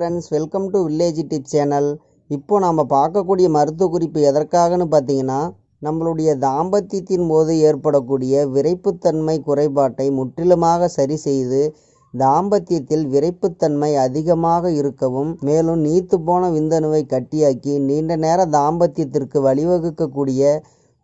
friends welcome to village tip channel இப்போது நாம் பார்க்கக்கூடிய மருத்துவ குறிப்பு எதற்காகன்னு பார்த்தீங்கன்னா நம்மளுடைய தாம்பத்தியத்தின் போது ஏற்படக்கூடிய விரைப்புத்தன்மை குறைபாட்டை முற்றிலுமாக சரி செய்து தாம்பத்தியத்தில் விரைப்புத்தன்மை அதிகமாக இருக்கவும் மேலும் நீத்து போன விந்தணுவை கட்டியாக்கி நீண்ட நேர தாம்பத்தியத்திற்கு வழிவகுக்கக்கூடிய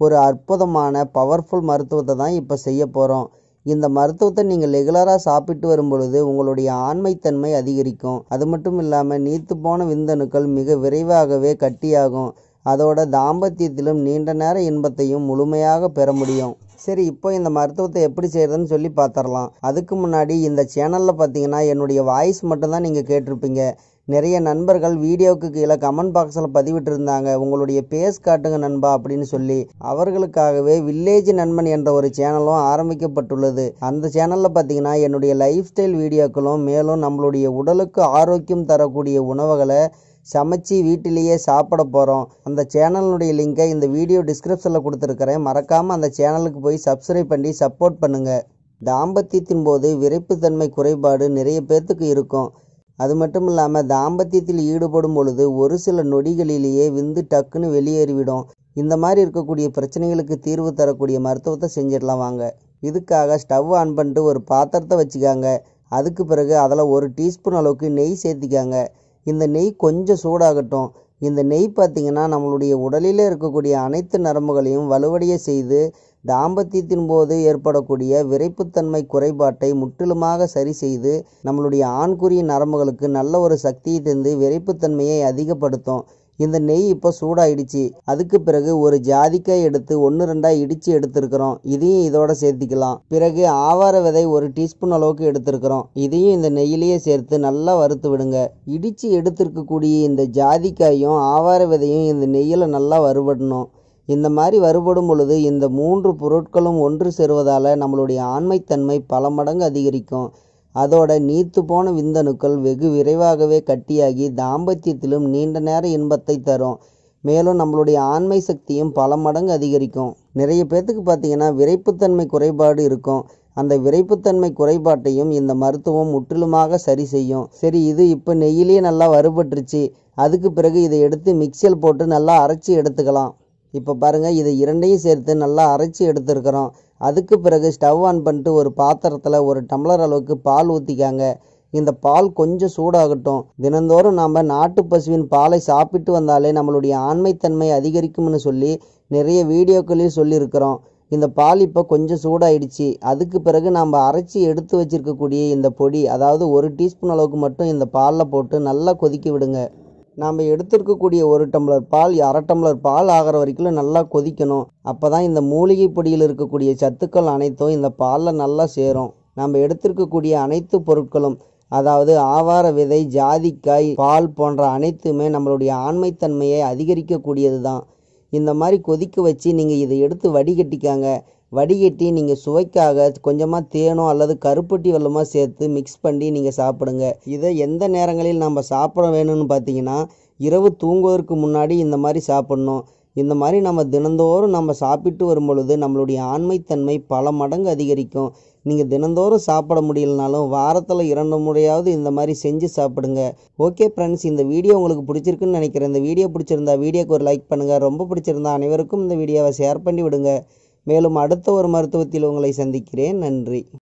ஒரு அற்புதமான பவர்ஃபுல் மருத்துவத்தை தான் இப்போ செய்ய போகிறோம் இந்த மருத்துவத்தை நீங்கள் ரெகுலராக சாப்பிட்டு வரும் பொழுது உங்களுடைய ஆண்மைத்தன்மை அதிகரிக்கும் அது மட்டும் இல்லாமல் நீத்து போன விந்தணுக்கள் மிக விரைவாகவே கட்டியாகும் அதோட தாம்பத்தியத்திலும் நீண்ட நேர இன்பத்தையும் முழுமையாக பெற முடியும் சரி இப்போ இந்த மருத்துவத்தை எப்படி செய்கிறதுன்னு சொல்லி பார்த்துடலாம் அதுக்கு முன்னாடி இந்த சேனலில் பார்த்தீங்கன்னா என்னுடைய வாய்ஸ் மட்டும்தான் நீங்கள் கேட்டிருப்பீங்க நிறைய நண்பர்கள் வீடியோவுக்கு கீழே கமெண்ட் பாக்ஸில் பதிவிட்டிருந்தாங்க உங்களுடைய பேஸ் காட்டுங்க நண்பா அப்படின்னு சொல்லி அவர்களுக்காகவே வில்லேஜ் நண்பன் என்ற ஒரு சேனலும் ஆரம்பிக்கப்பட்டுள்ளது அந்த சேனலில் பார்த்தீங்கன்னா என்னுடைய லைஃப் ஸ்டைல் வீடியோக்களும் மேலும் நம்மளுடைய உடலுக்கு ஆரோக்கியம் தரக்கூடிய உணவுகளை சமைச்சு வீட்டிலேயே சாப்பிட போகிறோம் அந்த சேனலுடைய லிங்கை இந்த வீடியோ டிஸ்கிரிப்ஷனில் கொடுத்துருக்கிறேன் மறக்காமல் அந்த சேனலுக்கு போய் சப்ஸ்கிரைப் பண்ணி சப்போர்ட் பண்ணுங்கள் தாம்பத்தியத்தின் போது விரைப்புத்தன்மை குறைபாடு நிறைய பேர்த்துக்கு இருக்கும் அது மட்டும் இல்லாமல் தாம்பத்தியத்தில் ஈடுபடும் பொழுது ஒரு சில நொடிகளிலேயே விந்து டக்குன்னு வெளியேறிவிடும் இந்த மாதிரி இருக்கக்கூடிய பிரச்சனைகளுக்கு தீர்வு தரக்கூடிய மருத்துவத்தை செஞ்சிடலாம் வாங்க இதுக்காக ஸ்டவ் ஆன் பண்ணிட்டு ஒரு பாத்திரத்தை வச்சுக்காங்க அதுக்கு பிறகு அதில் ஒரு டீஸ்பூன் அளவுக்கு நெய் சேர்த்திக்காங்க இந்த நெய் கொஞ்சம் சூடாகட்டும் இந்த நெய் பார்த்திங்கன்னா நம்மளுடைய உடலில் இருக்கக்கூடிய அனைத்து நரம்புகளையும் வலுவடைய செய்து தாம்பத்தியத்தின் போது ஏற்படக்கூடிய விரைப்புத்தன்மை குறைபாட்டை முற்றிலுமாக சரி செய்து நம்மளுடைய ஆண்குறியின் நரம்புகளுக்கு நல்ல ஒரு சக்தியை தந்து விரைப்புத்தன்மையை அதிகப்படுத்தும் இந்த நெய் இப்போ சூடாயிடுச்சு அதுக்கு பிறகு ஒரு ஜாதிக்காய் எடுத்து ஒன்று ரெண்டாக இடித்து எடுத்துருக்குறோம் இதையும் இதோட சேர்த்திக்கலாம் பிறகு ஆவார விதை ஒரு டீஸ்பூன் அளவுக்கு எடுத்துருக்குறோம் இதையும் இந்த நெய்யிலேயே சேர்த்து நல்லா வறுத்து விடுங்க இடித்து எடுத்திருக்கக்கூடிய இந்த ஜாதிக்காயும் ஆவார விதையும் இந்த நெய்யில் நல்லா வறுபடணும் இந்த மாதிரி வருபடும் பொழுது இந்த மூன்று பொருட்களும் ஒன்று சேருவதால் நம்மளுடைய ஆண்மைத்தன்மை பல மடங்கு அதிகரிக்கும் அதோட நீர்த்து போன விந்தணுக்கள் வெகு விரைவாகவே கட்டியாகி தாம்பத்தியத்திலும் நீண்ட நேர இன்பத்தை தரும் மேலும் நம்மளுடைய ஆண்மை சக்தியும் பல மடங்கு அதிகரிக்கும் நிறைய பேர்த்துக்கு பார்த்தீங்கன்னா விரைப்புத்தன்மை குறைபாடு இருக்கும் அந்த விரைப்புத்தன்மை குறைபாட்டையும் இந்த மருத்துவம் முற்றிலுமாக சரி செய்யும் சரி இது இப்போ நெய்யிலேயே நல்லா வறுபட்டுருச்சு அதுக்கு பிறகு இதை எடுத்து மிக்சியில் போட்டு நல்லா அரைச்சி எடுத்துக்கலாம் இப்போ பாருங்கள் இதை இரண்டையும் சேர்த்து நல்லா அரைச்சி எடுத்துருக்கிறோம் அதுக்கு பிறகு ஸ்டவ் ஆன் பண்ணிட்டு ஒரு பாத்திரத்தில் ஒரு டம்ளர் அளவுக்கு பால் ஊற்றிக்காங்க இந்த பால் கொஞ்சம் சூடாகட்டும் தினந்தோறும் நாம் நாட்டு பசுவின் பாலை சாப்பிட்டு வந்தாலே நம்மளுடைய ஆண்மைத்தன்மை அதிகரிக்கும்னு சொல்லி நிறைய வீடியோக்களில் சொல்லியிருக்கிறோம் இந்த பால் இப்போ கொஞ்சம் சூடாயிடுச்சு அதுக்கு பிறகு நாம் அரைச்சி எடுத்து வச்சிருக்கக்கூடிய இந்த பொடி அதாவது ஒரு டீஸ்பூன் அளவுக்கு மட்டும் இந்த பாலில் போட்டு நல்லா கொதிக்க விடுங்க நாம் எடுத்திருக்கக்கூடிய ஒரு டம்ளர் பால் அரை டம்ளர் பால் ஆகிற வரைக்கும் நல்லா கொதிக்கணும் அப்போ தான் இந்த மூலிகை பொடியில் இருக்கக்கூடிய சத்துக்கள் அனைத்தும் இந்த பாலில் நல்லா சேரும் நம்ம எடுத்திருக்கக்கூடிய அனைத்து பொருட்களும் அதாவது ஆவார விதை ஜாதிக்காய் பால் போன்ற அனைத்துமே நம்மளுடைய ஆண்மைத்தன்மையை அதிகரிக்கக்கூடியது தான் இந்த மாதிரி கொதிக்க வச்சு நீங்கள் இதை எடுத்து வடிகட்டிக்காங்க வடிகட்டி நீங்கள் சுவைக்காக கொஞ்சமாக தேனோ அல்லது கருப்பட்டி வெள்ளமாக சேர்த்து மிக்ஸ் பண்ணி நீங்கள் சாப்பிடுங்க இதை எந்த நேரங்களில் நம்ம சாப்பிட வேணும்னு பார்த்தீங்கன்னா இரவு தூங்குவதற்கு முன்னாடி இந்த மாதிரி சாப்பிட்ணும் இந்த மாதிரி நம்ம தினந்தோறும் நம்ம சாப்பிட்டு வரும் பொழுது நம்மளுடைய ஆண்மைத்தன்மை பல மடங்கு அதிகரிக்கும் நீங்கள் தினந்தோறும் சாப்பிட முடியலனாலும் வாரத்தில் இரண்டு முறையாவது இந்த மாதிரி செஞ்சு சாப்பிடுங்க ஓகே ஃப்ரெண்ட்ஸ் இந்த வீடியோ உங்களுக்கு பிடிச்சிருக்குன்னு நினைக்கிறேன் இந்த வீடியோ பிடிச்சிருந்தா வீடியோக்கு ஒரு லைக் பண்ணுங்கள் ரொம்ப பிடிச்சிருந்தா அனைவருக்கும் இந்த வீடியோவை ஷேர் பண்ணி விடுங்க மேலும் அடுத்த ஒரு மருத்துவத்தில் உங்களை சந்திக்கிறேன் நன்றி